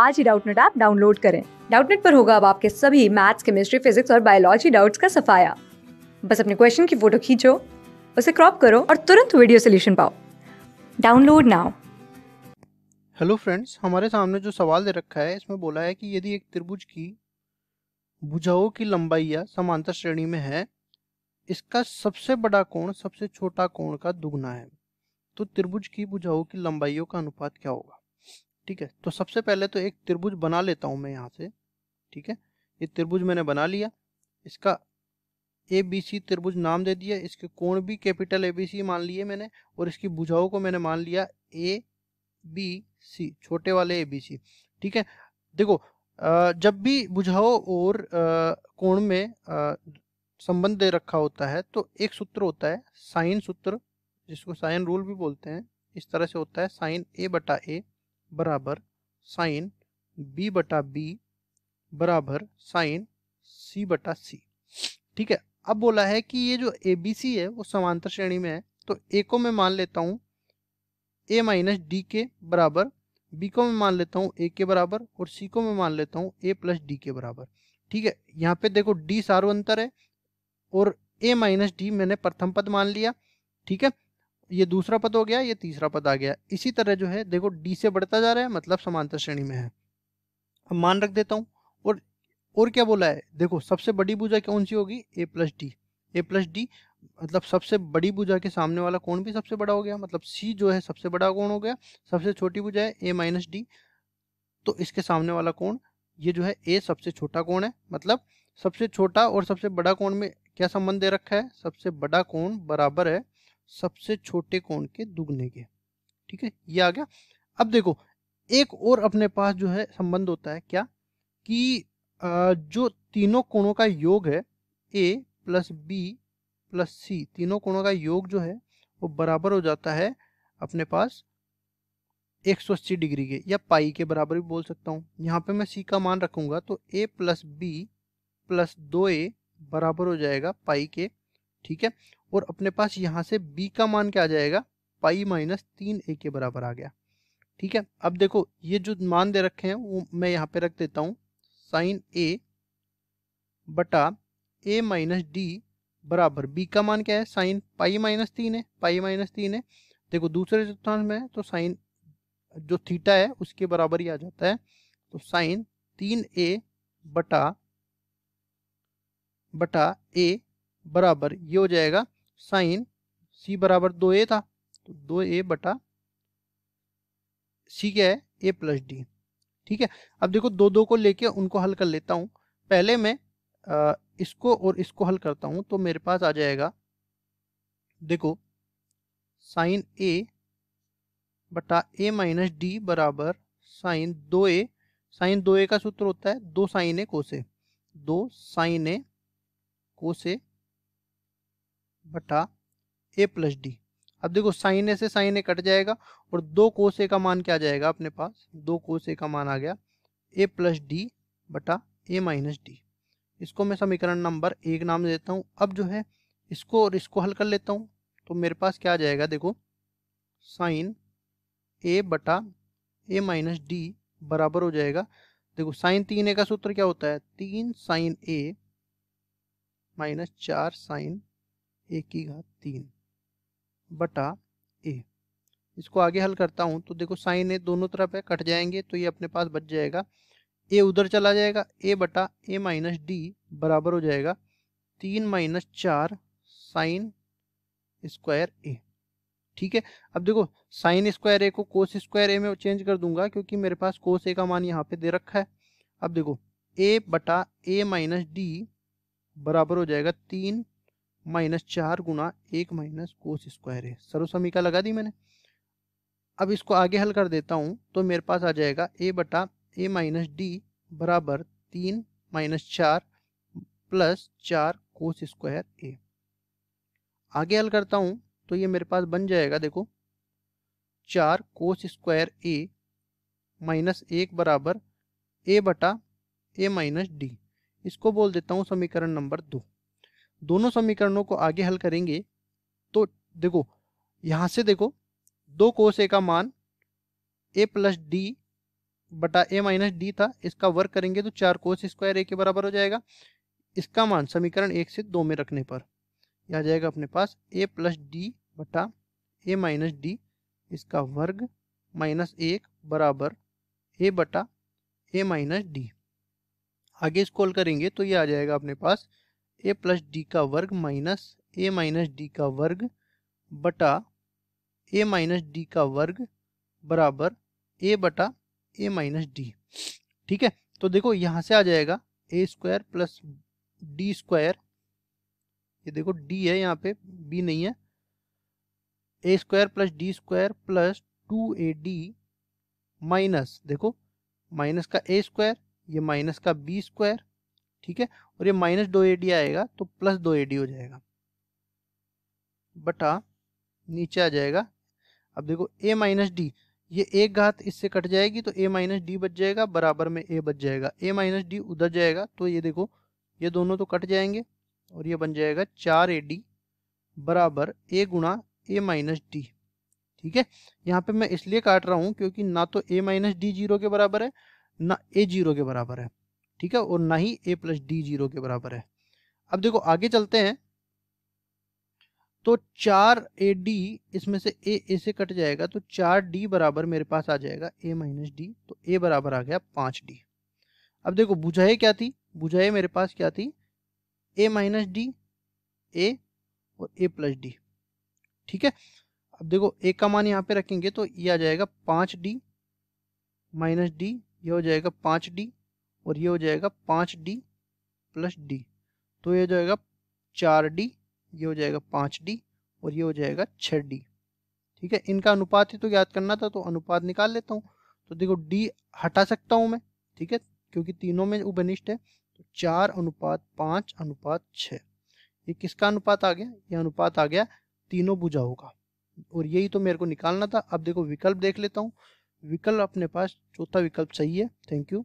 आज ही Doubtnut app download करें डाउटनेट पर होगा अब आपके सभी मैथ्स केमिस्ट्री फिजिक्स और बायोलॉजी डाउट्स का सफाया बस अपने क्वेश्चन की फोटो खींचो उसे क्रॉप करो और तुरंत वीडियो सोल्यूशन पाओ डाउनलोड नाउ हेलो फ्रेंड्स हमारे सामने जो सवाल दे रखा है इसमें बोला है कि यदि एक त्रिभुज की भुजाओं की लंबाई या समांतर श्रेणी में है इसका सबसे बड़ा कोण सबसे छोटा कोण का दुगना है तो त्रिभुज की भुजाओं की लंबाइयों का अनुपात क्या होगा ठीक है तो सबसे पहले तो एक त्रिभुज बना लेता हूँ मैं यहाँ से ठीक है ये त्रिभुज मैंने बना लिया इसका ए बी सी त्रिभुज नाम दे दिया इसके कोण भी कैपिटल ए बी सी मान लिए मैंने और इसकी भुजाओं को मैंने मान लिया ए बी सी छोटे वाले ए बी सी ठीक है देखो जब भी बुझाओ और कोण में संबंध दे रखा होता है तो एक सूत्र होता है साइन सूत्र जिसको साइन रूल भी बोलते हैं इस तरह से होता है साइन ए बटा ए बराबर साइन बी बटा बी बराबर साइन सी बटा सी ठीक है अब बोला है कि ये जो ए बी सी है वो समांतर श्रेणी में है तो ए को मैं मान लेता हूँ ए माइनस डी के बराबर बी को मैं मान लेता हूँ ए के बराबर और सी को मैं मान लेता हूँ ए प्लस डी के बराबर ठीक है यहाँ पे देखो डी अंतर है और ए माइनस डी मैंने प्रथम पद मान लिया ठीक है ये दूसरा पद हो गया ये तीसरा पद आ गया इसी तरह जो है देखो डी से बढ़ता जा रहा है मतलब समांतर श्रेणी में है अब मान रख देता हूँ और और क्या बोला है देखो सबसे बड़ी भुजा कौन सी होगी A plus D A plus D मतलब सबसे बड़ी भुजा के सामने वाला कोण भी सबसे बड़ा हो गया मतलब सी जो है सबसे बड़ा कोण हो गया सबसे छोटी भुजा है ए माइनस डी तो इसके सामने वाला कोण ये जो है ए सबसे छोटा कोण है मतलब सबसे छोटा और सबसे बड़ा कोण में क्या संबंध दे रखा है सबसे बड़ा कोण बराबर है सबसे छोटे कोण के दुगने के ठीक है ये आ गया अब देखो एक और अपने पास जो है संबंध होता है क्या कि जो तीनों कोणों का योग है A plus B plus C तीनों कोणों का योग जो है वो बराबर हो जाता है अपने पास अस्सी डिग्री के या पाई के बराबर भी बोल सकता हूँ यहाँ पे मैं सी का मान रखूंगा तो ए प्लस बी प्लस दो ए बराबर हो जाएगा पाई के ठीक है और अपने पास यहाँ से बी का मान क्या आ जाएगा पाई माइनस तीन ए के बराबर आ गया ठीक है अब देखो ये जो मान दे रखे हैं वो मैं यहाँ पे रख देता हूँ साइन ए बटा ए माइनस डी बराबर बी का मान क्या है साइन पाई माइनस तीन है पाई माइनस तीन है देखो दूसरे चतुर्थांश में तो साइन जो थीटा है उसके बराबर ही आ जाता है तो साइन तीन ए बटा बटा ए बराबर ये हो जाएगा साइन सी बराबर दो ए था तो दो ए बटा सी क्या है ए प्लस डी ठीक है अब देखो दो दो को लेके उनको हल कर लेता हूँ पहले मैं आ, इसको और इसको हल करता हूँ तो मेरे पास आ जाएगा देखो साइन ए बटा ए माइनस डी बराबर साइन दो ए साइन दो ए का सूत्र होता है दो साइन ए कोसे दो साइन ए कोसे बटा ए प्लस डी अब देखो साइन ए से साइन ए कट जाएगा और दो कोस ए का मान क्या जाएगा अपने पास दो कोस ए का मान आ गया ए प्लस डी बटा ए माइनस डी इसको मैं समीकरण नंबर एक नाम देता हूँ अब जो है इसको और इसको हल कर लेता हूँ तो मेरे पास क्या आ जाएगा देखो साइन ए बटा ए माइनस डी बराबर हो जाएगा देखो साइन तीन ए का सूत्र क्या होता है तीन साइन ए माइनस चार साइन ए की घात तीन बटा ए इसको आगे हल करता हूँ तो देखो साइन ए दोनों तरफ है कट जाएंगे तो ये अपने पास बच जाएगा ए उधर चला जाएगा ए बटा ए माइनस डी बराबर हो जाएगा तीन माइनस चार साइन स्क्वायर ए ठीक है अब देखो साइन स्क्वायर ए को कोस स्क्वायर ए में चेंज कर दूंगा क्योंकि मेरे पास कोस ए का मान यहाँ पे दे रखा है अब देखो ए बटा ए माइनस डी बराबर हो जाएगा तीन माइनस चार गुना एक माइनस कोस स्क्वायर है समीका लगा दी मैंने अब इसको आगे हल कर देता हूँ तो मेरे पास आ जाएगा ए बटा ए माइनस डी बराबर तीन माइनस चार प्लस चार कोस स्क्वायर ए आगे हल करता हूँ तो ये मेरे पास बन जाएगा देखो चार कोस स्क्वायर ए माइनस एक बराबर ए बटा ए माइनस डी इसको बोल देता हूँ समीकरण नंबर दो दोनों समीकरणों को आगे हल करेंगे तो देखो यहाँ से देखो दो कोस ए का मान ए प्लस डी बटा ए माइनस डी था इसका वर्क करेंगे तो चार कोस स्क्वायर ए के बराबर हो जाएगा इसका मान समीकरण एक से दो में रखने पर यह आ जाएगा अपने पास ए प्लस डी बटा ए माइनस डी इसका वर्ग माइनस एक बराबर ए बटा ए माइनस डी आगे इसको करेंगे तो ये आ जाएगा अपने पास ए प्लस डी का वर्ग माइनस ए माइनस डी का वर्ग बटा ए माइनस डी का वर्ग बराबर ए बटा ए माइनस डी ठीक है तो देखो यहाँ से आ जाएगा A square plus D square ये देखो डी है यहाँ पे बी नहीं है A square plus D square plus two A D minus देखो माइनस का ए स्क्वायर ये माइनस का बी स्क्वायर ठीक है और ये माइनस दो ए डी आएगा तो प्लस दो ए डी हो जाएगा बटा नीचे आ जाएगा अब देखो ए माइनस डी ये एक घात इससे कट जाएगी तो ए माइनस डी बच जाएगा बराबर में ए बच जाएगा ए माइनस डी उधर जाएगा तो ये देखो ये दोनों तो कट जाएंगे और ये बन जाएगा चार ए डी बराबर ए गुणा ए माइनस डी ठीक है यहाँ पे मैं इसलिए काट रहा हूँ क्योंकि ना तो ए माइनस डी जीरो के बराबर है ना ए जीरो के बराबर है ठीक है और ना ही ए प्लस डी जीरो के बराबर है अब देखो आगे चलते हैं तो चार ए डी इसमें से ए ए से कट जाएगा तो चार डी बराबर मेरे पास आ जाएगा ए माइनस डी तो ए बराबर आ गया पाँच डी अब देखो बुझाए क्या थी बुझाए मेरे पास क्या थी ए माइनस डी ए और ए प्लस डी ठीक है अब देखो ए का मान यहाँ पे रखेंगे तो ये आ जाएगा पाँच डी माइनस डी ये हो जाएगा पाँच डी और ये हो जाएगा पाँच डी प्लस डी तो ये हो जाएगा चार डी ये हो जाएगा पाँच डी और ये हो जाएगा छः डी ठीक है इनका अनुपात ही तो याद करना था तो अनुपात निकाल लेता हूँ तो देखो डी हटा सकता हूँ मैं ठीक है क्योंकि तीनों में उपनिष्ठ है तो चार अनुपात पाँच अनुपात छः ये किसका अनुपात आ गया ये अनुपात आ गया तीनों भुजाओं का और यही तो मेरे को निकालना था अब देखो विकल्प देख लेता हूँ विकल्प अपने पास चौथा विकल्प सही है थैंक यू